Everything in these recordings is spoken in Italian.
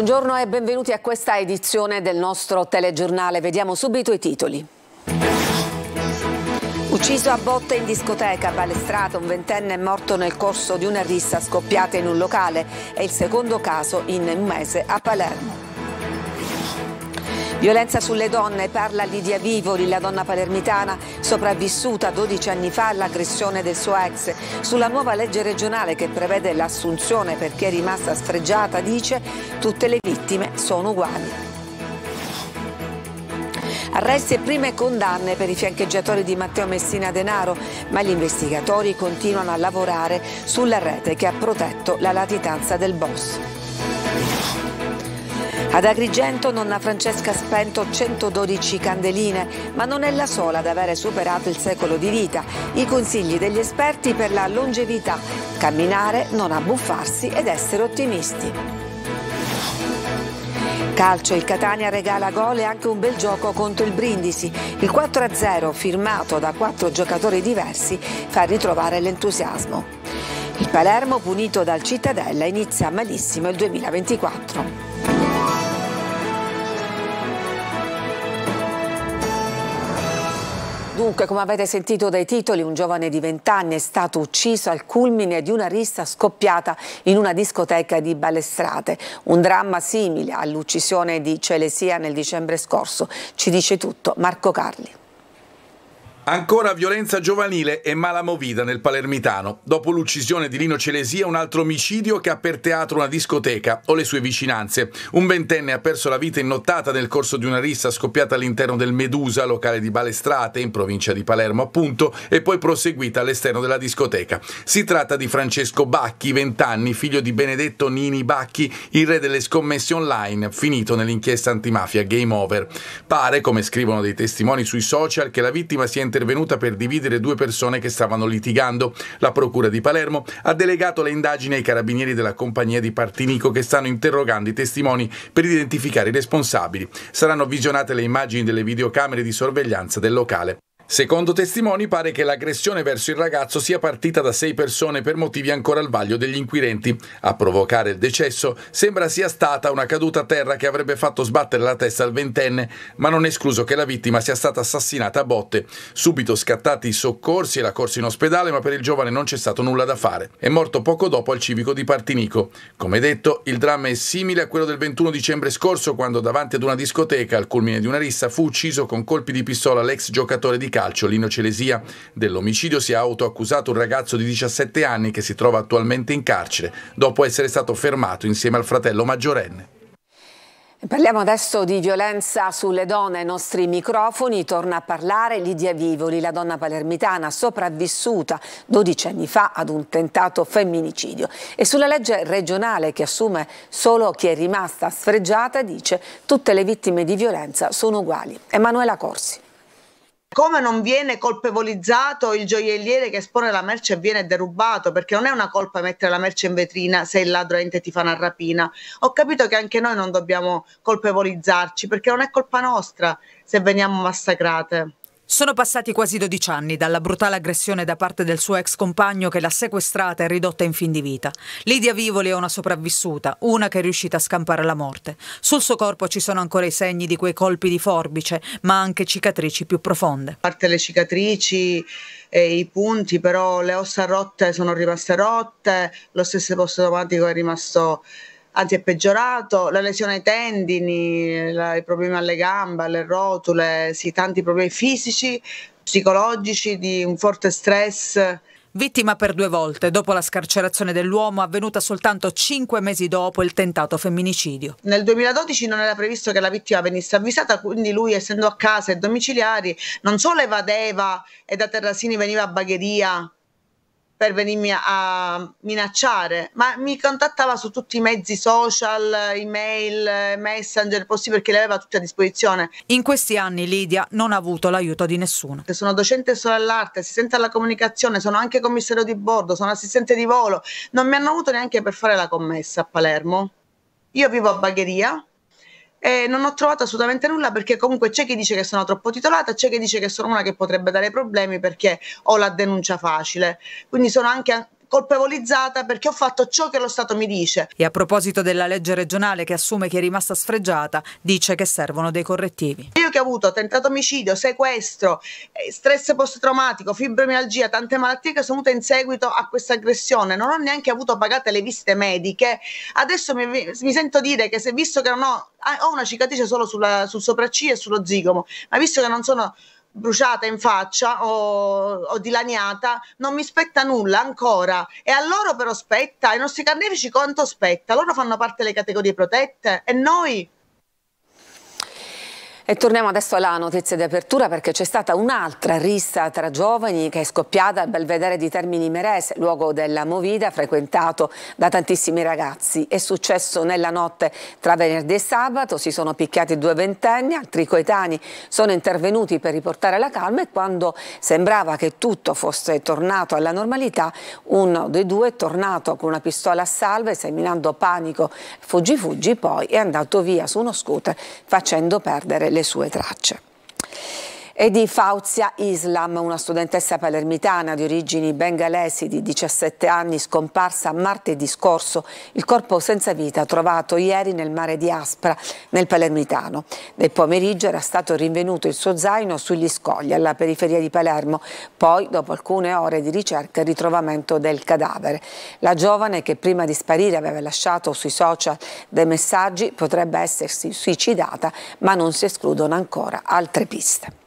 Buongiorno e benvenuti a questa edizione del nostro telegiornale. Vediamo subito i titoli. Ucciso a botte in discoteca, balestrato, un ventenne è morto nel corso di una rissa scoppiata in un locale. È il secondo caso in un mese a Palermo. Violenza sulle donne, parla Lidia Vivoli, la donna palermitana sopravvissuta 12 anni fa all'aggressione del suo ex. Sulla nuova legge regionale che prevede l'assunzione per chi è rimasta sfregiata, dice tutte le vittime sono uguali. Arresti e prime condanne per i fiancheggiatori di Matteo Messina Denaro, ma gli investigatori continuano a lavorare sulla rete che ha protetto la latitanza del boss. Ad Agrigento nonna Francesca ha spento 112 candeline, ma non è la sola ad avere superato il secolo di vita. I consigli degli esperti per la longevità, camminare, non abbuffarsi ed essere ottimisti. Calcio, il Catania regala gol e anche un bel gioco contro il Brindisi. Il 4-0, firmato da quattro giocatori diversi, fa ritrovare l'entusiasmo. Il Palermo, punito dal Cittadella, inizia malissimo il 2024. Dunque, come avete sentito dai titoli, un giovane di 20 anni è stato ucciso al culmine di una rissa scoppiata in una discoteca di Balestrate. Un dramma simile all'uccisione di Celesia nel dicembre scorso. Ci dice tutto Marco Carli. Ancora violenza giovanile e malamovida nel palermitano. Dopo l'uccisione di Lino Celesia, un altro omicidio che ha per teatro una discoteca o le sue vicinanze. Un ventenne ha perso la vita in nottata nel corso di una rissa scoppiata all'interno del Medusa, locale di Balestrate, in provincia di Palermo appunto, e poi proseguita all'esterno della discoteca. Si tratta di Francesco Bacchi, 20 anni, figlio di Benedetto Nini Bacchi, il re delle scommesse online, finito nell'inchiesta antimafia Game Over. Pare, come scrivono dei testimoni sui social, che la vittima sia entrata intervenuta per dividere due persone che stavano litigando. La Procura di Palermo ha delegato le indagini ai carabinieri della compagnia di Partinico che stanno interrogando i testimoni per identificare i responsabili. Saranno visionate le immagini delle videocamere di sorveglianza del locale. Secondo testimoni pare che l'aggressione verso il ragazzo sia partita da sei persone per motivi ancora al vaglio degli inquirenti. A provocare il decesso sembra sia stata una caduta a terra che avrebbe fatto sbattere la testa al ventenne, ma non è escluso che la vittima sia stata assassinata a botte. Subito scattati i soccorsi e la corsa in ospedale, ma per il giovane non c'è stato nulla da fare. È morto poco dopo al civico di Partinico. Come detto, il dramma è simile a quello del 21 dicembre scorso, quando davanti ad una discoteca, al culmine di una rissa, fu ucciso con colpi di pistola l'ex giocatore di calcio calcio. Lino Celesia dell'omicidio si è autoaccusato un ragazzo di 17 anni che si trova attualmente in carcere dopo essere stato fermato insieme al fratello maggiorenne. Parliamo adesso di violenza sulle donne, ai nostri microfoni torna a parlare Lidia Vivoli, la donna palermitana sopravvissuta 12 anni fa ad un tentato femminicidio e sulla legge regionale che assume solo chi è rimasta sfregiata dice tutte le vittime di violenza sono uguali. Emanuela Corsi come non viene colpevolizzato il gioielliere che espone la merce e viene derubato, perché non è una colpa mettere la merce in vetrina se il ladro ente ti fa una rapina. Ho capito che anche noi non dobbiamo colpevolizzarci, perché non è colpa nostra se veniamo massacrate. Sono passati quasi 12 anni dalla brutale aggressione da parte del suo ex compagno che l'ha sequestrata e ridotta in fin di vita. Lidia Vivoli è una sopravvissuta, una che è riuscita a scampare la morte. Sul suo corpo ci sono ancora i segni di quei colpi di forbice, ma anche cicatrici più profonde. A parte le cicatrici e i punti, però le ossa rotte sono rimaste rotte, lo stesso posto automatico è rimasto anzi è peggiorato, la lesione ai tendini, la, i problemi alle gambe, alle rotule, sì, tanti problemi fisici, psicologici, di un forte stress. Vittima per due volte dopo la scarcerazione dell'uomo avvenuta soltanto cinque mesi dopo il tentato femminicidio. Nel 2012 non era previsto che la vittima venisse avvisata, quindi lui essendo a casa e domiciliari non solo evadeva e da Terrasini veniva a Bagheria per venirmi a minacciare, ma mi contattava su tutti i mezzi social, email, messenger possibili perché le aveva tutte a disposizione. In questi anni Lidia non ha avuto l'aiuto di nessuno. Sono docente solo all'arte, assistente alla comunicazione, sono anche commissario di bordo, sono assistente di volo, non mi hanno avuto neanche per fare la commessa a Palermo. Io vivo a Bagheria, e non ho trovato assolutamente nulla perché comunque c'è chi dice che sono troppo titolata, c'è chi dice che sono una che potrebbe dare problemi perché ho la denuncia facile. Quindi sono anche colpevolizzata perché ho fatto ciò che lo Stato mi dice. E a proposito della legge regionale che assume chi è rimasta sfregiata, dice che servono dei correttivi. Io che ho avuto tentato omicidio, sequestro, eh, stress post-traumatico, fibromialgia, tante malattie che sono venute in seguito a questa aggressione, non ho neanche avuto pagate le visite mediche, adesso mi, mi sento dire che se visto che non ho, ah, ho una cicatrice solo sulla, sul sopracciglio e sullo zigomo, ma visto che non sono bruciata in faccia o, o, dilaniata, non mi spetta nulla ancora. E a loro però spetta, ai nostri carnefici quanto spetta? Loro fanno parte delle categorie protette e noi e torniamo adesso alla notizia di apertura perché c'è stata un'altra rissa tra giovani che è scoppiata al Belvedere di Termini Merese, luogo della Movida frequentato da tantissimi ragazzi. È successo nella notte tra venerdì e sabato, si sono picchiati due ventenni, altri coetanei sono intervenuti per riportare la calma e quando sembrava che tutto fosse tornato alla normalità, uno dei due è tornato con una pistola a salve, seminando panico, fuggi fuggi, poi è andato via su uno scooter facendo perdere le delle sue tracce e di Fauzia Islam, una studentessa palermitana di origini bengalesi di 17 anni scomparsa martedì scorso, il corpo senza vita trovato ieri nel mare di Aspra, nel palermitano. Nel pomeriggio era stato rinvenuto il suo zaino sugli scogli alla periferia di Palermo, poi dopo alcune ore di ricerca e ritrovamento del cadavere. La giovane che prima di sparire aveva lasciato sui social dei messaggi potrebbe essersi suicidata, ma non si escludono ancora altre piste.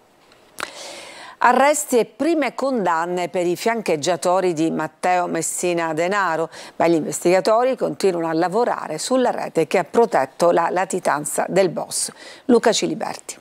Arresti e prime condanne per i fiancheggiatori di Matteo Messina Denaro, ma gli investigatori continuano a lavorare sulla rete che ha protetto la latitanza del boss. Luca Ciliberti.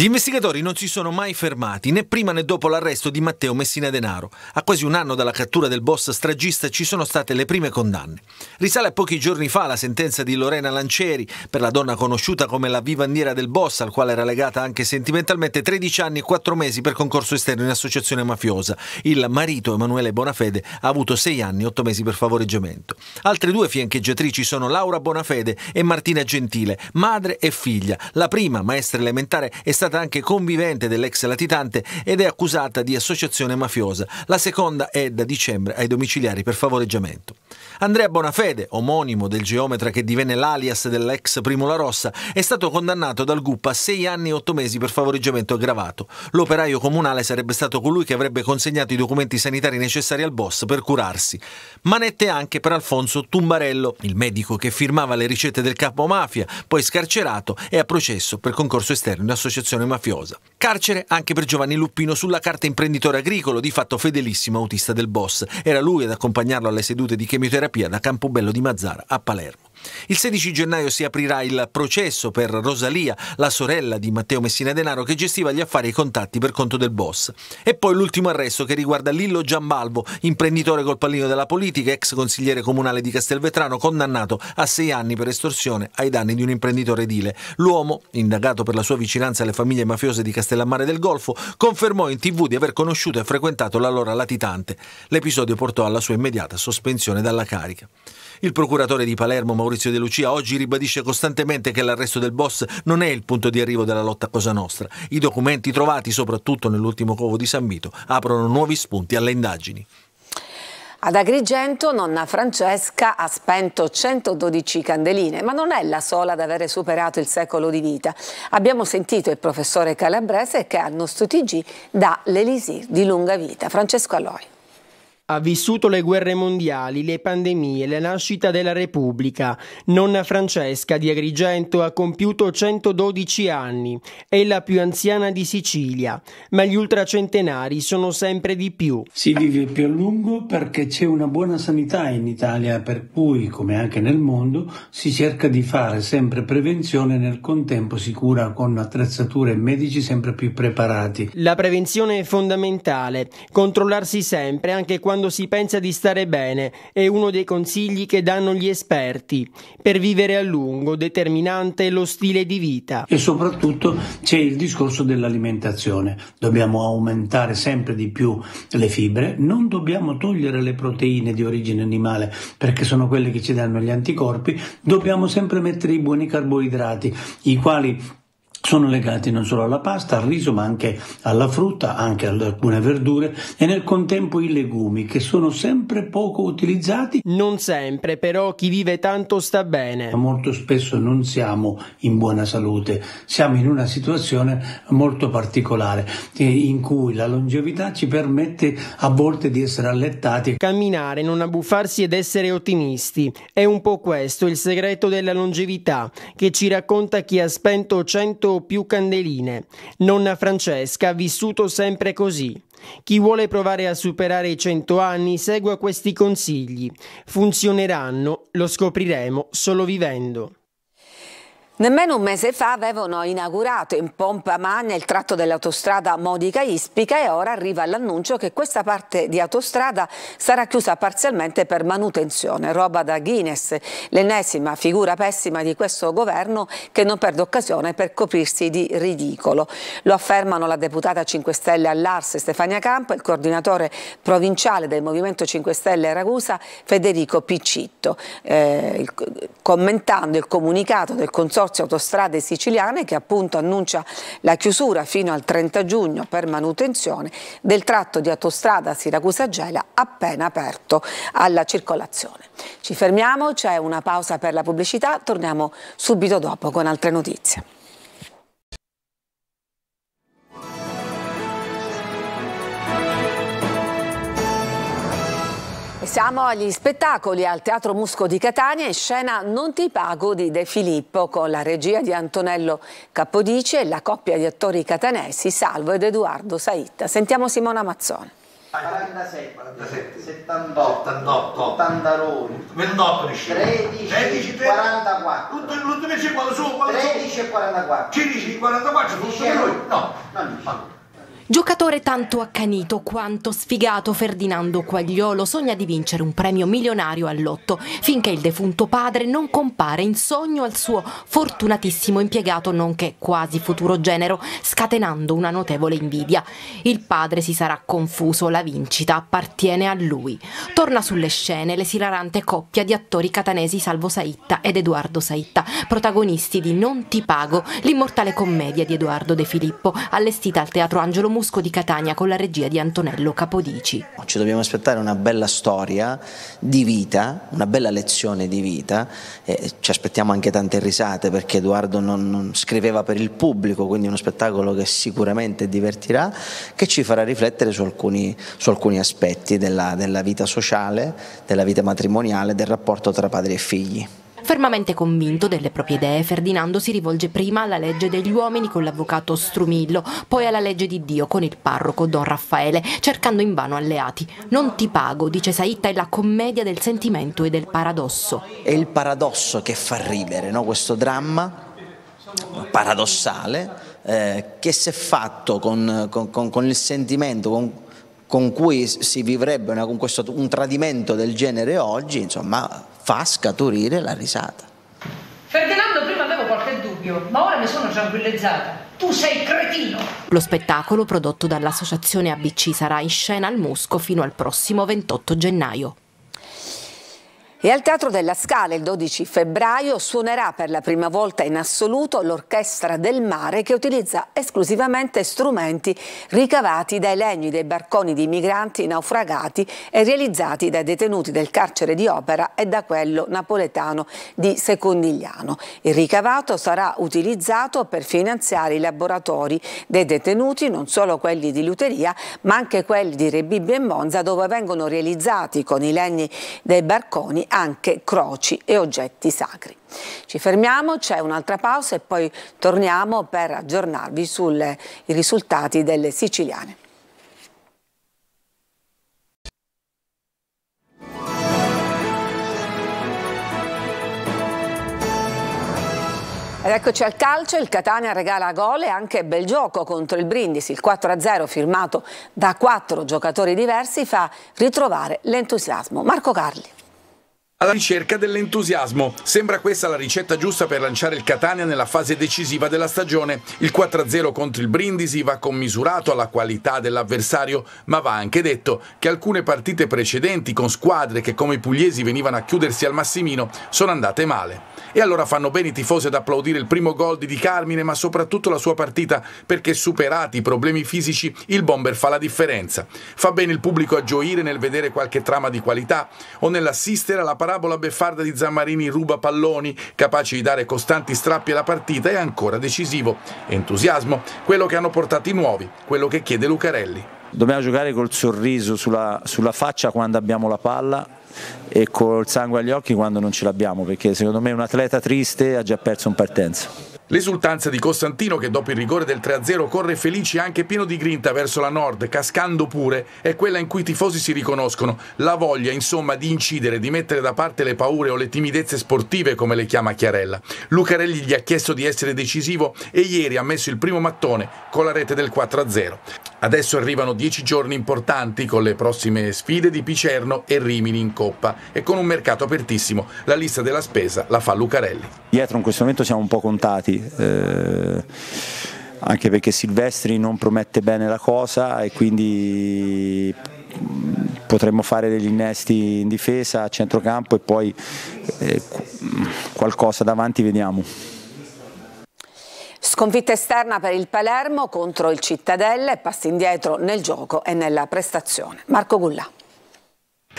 Gli investigatori non si sono mai fermati, né prima né dopo l'arresto di Matteo Messina Denaro. A quasi un anno dalla cattura del boss stragista ci sono state le prime condanne. Risale a pochi giorni fa la sentenza di Lorena Lancieri, per la donna conosciuta come la vivandiera del boss, al quale era legata anche sentimentalmente 13 anni e 4 mesi per concorso esterno in associazione mafiosa. Il marito Emanuele Bonafede ha avuto 6 anni e 8 mesi per favoreggiamento. Altre due fiancheggiatrici sono Laura Bonafede e Martina Gentile, madre e figlia. La prima, maestra elementare, è stata stata anche convivente dell'ex latitante ed è accusata di associazione mafiosa. La seconda è da dicembre ai domiciliari per favoreggiamento. Andrea Bonafede, omonimo del geometra che divenne l'alias dell'ex Primo La Rossa, è stato condannato dal GUP a 6 anni e 8 mesi per favoreggiamento aggravato. L'operaio comunale sarebbe stato colui che avrebbe consegnato i documenti sanitari necessari al boss per curarsi. Manette anche per Alfonso Tumbarello, il medico che firmava le ricette del capo mafia, poi scarcerato e a processo per concorso esterno in associazione mafiosa. Carcere anche per Giovanni Luppino sulla carta imprenditore agricolo, di fatto fedelissimo autista del boss. Era lui ad accompagnarlo alle sedute di chemioterapia terapia da Campobello di Mazzara a Palermo. Il 16 gennaio si aprirà il processo per Rosalia, la sorella di Matteo Messina Denaro che gestiva gli affari e i contatti per conto del boss. E poi l'ultimo arresto che riguarda Lillo Giambalvo, imprenditore col pallino della politica, ex consigliere comunale di Castelvetrano, condannato a sei anni per estorsione ai danni di un imprenditore edile. L'uomo, indagato per la sua vicinanza alle famiglie mafiose di Castellammare del Golfo, confermò in tv di aver conosciuto e frequentato l'allora latitante. L'episodio portò alla sua immediata sospensione dalla carica. Il procuratore di Palermo Maurizio De Lucia oggi ribadisce costantemente che l'arresto del boss non è il punto di arrivo della lotta a Cosa Nostra. I documenti trovati soprattutto nell'ultimo covo di San Vito aprono nuovi spunti alle indagini. Ad Agrigento nonna Francesca ha spento 112 candeline, ma non è la sola ad avere superato il secolo di vita. Abbiamo sentito il professore Calabrese che al nostro TG dà l'elisir di lunga vita. Francesco Alloi. Ha vissuto le guerre mondiali, le pandemie, la nascita della Repubblica. Nonna Francesca di Agrigento ha compiuto 112 anni, è la più anziana di Sicilia, ma gli ultracentenari sono sempre di più. Si vive più a lungo perché c'è una buona sanità in Italia, per cui, come anche nel mondo, si cerca di fare sempre prevenzione nel contempo si cura con attrezzature e medici sempre più preparati. La prevenzione è fondamentale, controllarsi sempre anche quando quando si pensa di stare bene è uno dei consigli che danno gli esperti per vivere a lungo, determinante lo stile di vita. E soprattutto c'è il discorso dell'alimentazione. Dobbiamo aumentare sempre di più le fibre, non dobbiamo togliere le proteine di origine animale perché sono quelle che ci danno gli anticorpi, dobbiamo sempre mettere i buoni carboidrati, i quali sono legati non solo alla pasta, al riso, ma anche alla frutta, anche ad alcune verdure e nel contempo i legumi che sono sempre poco utilizzati. Non sempre, però chi vive tanto sta bene. Molto spesso non siamo in buona salute, siamo in una situazione molto particolare eh, in cui la longevità ci permette a volte di essere allettati. Camminare, non abbuffarsi ed essere ottimisti. È un po' questo il segreto della longevità che ci racconta chi ha spento 100 o più candeline. Nonna Francesca ha vissuto sempre così. Chi vuole provare a superare i 100 anni segua questi consigli. Funzioneranno, lo scopriremo solo vivendo. Nemmeno un mese fa avevano inaugurato in pompa magna il tratto dell'autostrada Modica-Ispica e ora arriva l'annuncio che questa parte di autostrada sarà chiusa parzialmente per manutenzione, roba da Guinness, l'ennesima figura pessima di questo governo che non perde occasione per coprirsi di ridicolo. Lo affermano la deputata 5 Stelle all'Ars Stefania Campo e il coordinatore provinciale del Movimento 5 Stelle Ragusa Federico Piccitto, eh, commentando il comunicato del consorzio Consorzio Autostrade Siciliane che appunto annuncia la chiusura fino al 30 giugno per manutenzione del tratto di autostrada Siracusa-Gela appena aperto alla circolazione. Ci fermiamo, c'è una pausa per la pubblicità, torniamo subito dopo con altre notizie. Siamo agli spettacoli al Teatro Musco di Catania in scena Non ti pago di De Filippo con la regia di Antonello Capodice e la coppia di attori catanesi Salvo ed Edoardo Saitta. Sentiamo Simona Mazzone. 46, 47, 78, 88, 89, 28 13, 13, 44, l'ultimo 13 e 44, 15 e 44, 15 e 44, tutto noi, no, non Giocatore tanto accanito quanto sfigato, Ferdinando Quagliolo sogna di vincere un premio milionario all'otto, finché il defunto padre non compare in sogno al suo fortunatissimo impiegato, nonché quasi futuro genero, scatenando una notevole invidia. Il padre si sarà confuso, la vincita appartiene a lui. Torna sulle scene l'esilarante coppia di attori catanesi Salvo Saitta ed Edoardo Saitta, protagonisti di Non ti pago, l'immortale commedia di Edoardo De Filippo, allestita al Teatro Angelo Mucci Musco di Catania con la regia di Antonello Capodici. Ci dobbiamo aspettare una bella storia di vita, una bella lezione di vita, eh, ci aspettiamo anche tante risate perché Edoardo non, non scriveva per il pubblico, quindi uno spettacolo che sicuramente divertirà, che ci farà riflettere su alcuni, su alcuni aspetti della, della vita sociale, della vita matrimoniale, del rapporto tra padri e figli. Fermamente convinto delle proprie idee, Ferdinando si rivolge prima alla legge degli uomini con l'avvocato Strumillo, poi alla legge di Dio con il parroco Don Raffaele, cercando invano alleati. Non ti pago, dice Saitta, è la commedia del sentimento e del paradosso. È il paradosso che fa ridere, no? questo dramma paradossale eh, che se fatto con, con, con, con il sentimento, con, con cui si vivrebbe una, questo, un tradimento del genere oggi, insomma, fa scaturire la risata. Ferdinando prima avevo qualche dubbio, ma ora mi sono tranquillizzata. Tu sei cretino! Lo spettacolo prodotto dall'associazione ABC sarà in scena al Musco fino al prossimo 28 gennaio. E al Teatro della Scala il 12 febbraio suonerà per la prima volta in assoluto l'Orchestra del Mare che utilizza esclusivamente strumenti ricavati dai legni dei barconi di migranti naufragati e realizzati dai detenuti del carcere di Opera e da quello napoletano di Secondigliano. Il ricavato sarà utilizzato per finanziare i laboratori dei detenuti, non solo quelli di Luteria ma anche quelli di Rebibbia e Monza dove vengono realizzati con i legni dei barconi anche croci e oggetti sacri. Ci fermiamo, c'è un'altra pausa e poi torniamo per aggiornarvi sui risultati delle siciliane. Ed eccoci al calcio, il Catania regala gol e anche bel gioco contro il Brindisi. Il 4-0 firmato da quattro giocatori diversi fa ritrovare l'entusiasmo. Marco Carli alla ricerca dell'entusiasmo. Sembra questa la ricetta giusta per lanciare il Catania nella fase decisiva della stagione. Il 4-0 contro il Brindisi va commisurato alla qualità dell'avversario, ma va anche detto che alcune partite precedenti con squadre che come i pugliesi venivano a chiudersi al Massimino sono andate male. E allora fanno bene i tifosi ad applaudire il primo gol di Di Carmine, ma soprattutto la sua partita, perché superati i problemi fisici, il bomber fa la differenza. Fa bene il pubblico a gioire nel vedere qualche trama di qualità o nell'assistere alla parata parabola beffarda di Zammarini ruba palloni, capace di dare costanti strappi alla partita è ancora decisivo. Entusiasmo, quello che hanno portato i nuovi, quello che chiede Lucarelli. Dobbiamo giocare col sorriso sulla, sulla faccia quando abbiamo la palla e col sangue agli occhi quando non ce l'abbiamo, perché secondo me un atleta triste ha già perso un partenza. L'esultanza di Costantino che dopo il rigore del 3-0 corre felice anche pieno di grinta verso la nord, cascando pure, è quella in cui i tifosi si riconoscono, la voglia insomma di incidere, di mettere da parte le paure o le timidezze sportive come le chiama Chiarella. Lucarelli gli ha chiesto di essere decisivo e ieri ha messo il primo mattone con la rete del 4-0. Adesso arrivano dieci giorni importanti con le prossime sfide di Picerno e Rimini in Coppa e con un mercato apertissimo. La lista della spesa la fa Lucarelli. Dietro in questo momento siamo un po' contati. Eh, anche perché Silvestri non promette bene la cosa e quindi mm, potremmo fare degli innesti in difesa, a centrocampo e poi eh, qualcosa davanti vediamo. Sconfitta esterna per il Palermo contro il Cittadella e passi indietro nel gioco e nella prestazione. Marco Gulla.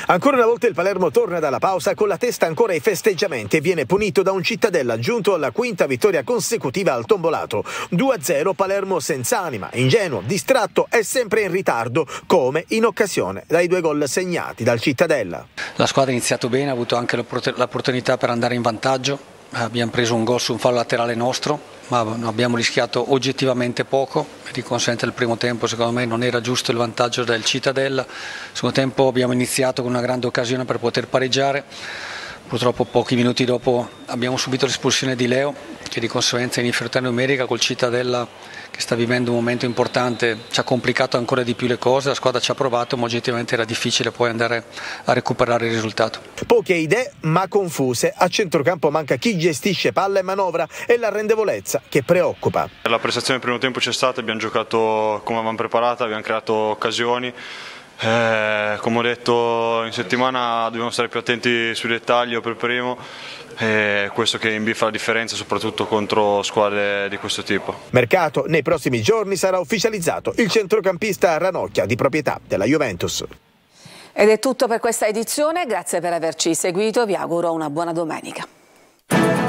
Ancora una volta il Palermo torna dalla pausa con la testa ancora ai festeggiamenti e viene punito da un cittadella giunto alla quinta vittoria consecutiva al tombolato. 2-0 Palermo senza anima, ingenuo, distratto e sempre in ritardo, come in occasione dai due gol segnati dal cittadella. La squadra ha iniziato bene, ha avuto anche l'opportunità per andare in vantaggio, abbiamo preso un gol su un fallo laterale nostro, ma abbiamo rischiato oggettivamente poco, mi consente il primo tempo, secondo me non era giusto il vantaggio del Cittadella, il secondo tempo abbiamo iniziato con una grande occasione per poter pareggiare Purtroppo pochi minuti dopo abbiamo subito l'espulsione di Leo che di conseguenza in inferiorità numerica col Cittadella che sta vivendo un momento importante ci ha complicato ancora di più le cose, la squadra ci ha provato ma oggettivamente era difficile poi andare a recuperare il risultato. Poche idee ma confuse, a centrocampo manca chi gestisce palla e manovra e la rendevolezza che preoccupa. La prestazione del primo tempo c'è stata, abbiamo giocato come avevamo preparato, abbiamo creato occasioni. Eh, come ho detto in settimana dobbiamo stare più attenti sui dettagli per primo e questo che in B fa la differenza soprattutto contro squadre di questo tipo. Mercato, nei prossimi giorni sarà ufficializzato il centrocampista Ranocchia di proprietà della Juventus. Ed è tutto per questa edizione, grazie per averci seguito, vi auguro una buona domenica.